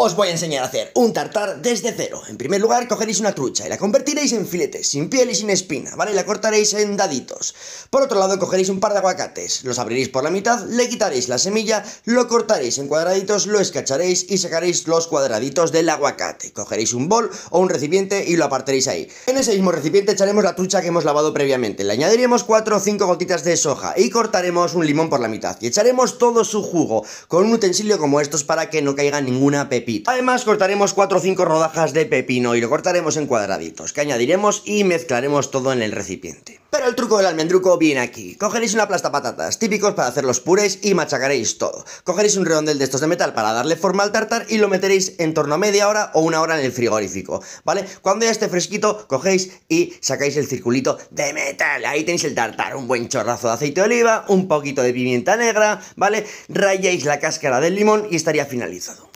Os voy a enseñar a hacer un tartar desde cero. En primer lugar, cogeréis una trucha y la convertiréis en filetes, sin piel y sin espina, ¿vale? Y la cortaréis en daditos. Por otro lado, cogeréis un par de aguacates, los abriréis por la mitad, le quitaréis la semilla, lo cortaréis en cuadraditos, lo escacharéis y sacaréis los cuadraditos del aguacate. Cogeréis un bol o un recipiente y lo apartaréis ahí. En ese mismo recipiente echaremos la trucha que hemos lavado previamente. Le añadiremos 4 o 5 gotitas de soja y cortaremos un limón por la mitad. Y echaremos todo su jugo con un utensilio como estos para que no caiga ninguna pepita Además cortaremos 4 o 5 rodajas de pepino y lo cortaremos en cuadraditos, que añadiremos y mezclaremos todo en el recipiente. Pero el truco del almendruco viene aquí. Cogeréis una plasta patatas, típicos para hacer los purés y machacaréis todo. Cogeréis un redondel de estos de metal para darle forma al tartar y lo meteréis en torno a media hora o una hora en el frigorífico, ¿vale? Cuando ya esté fresquito, cogéis y sacáis el circulito de metal. Ahí tenéis el tartar, un buen chorrazo de aceite de oliva, un poquito de pimienta negra, ¿vale? Rayáis la cáscara del limón y estaría finalizado.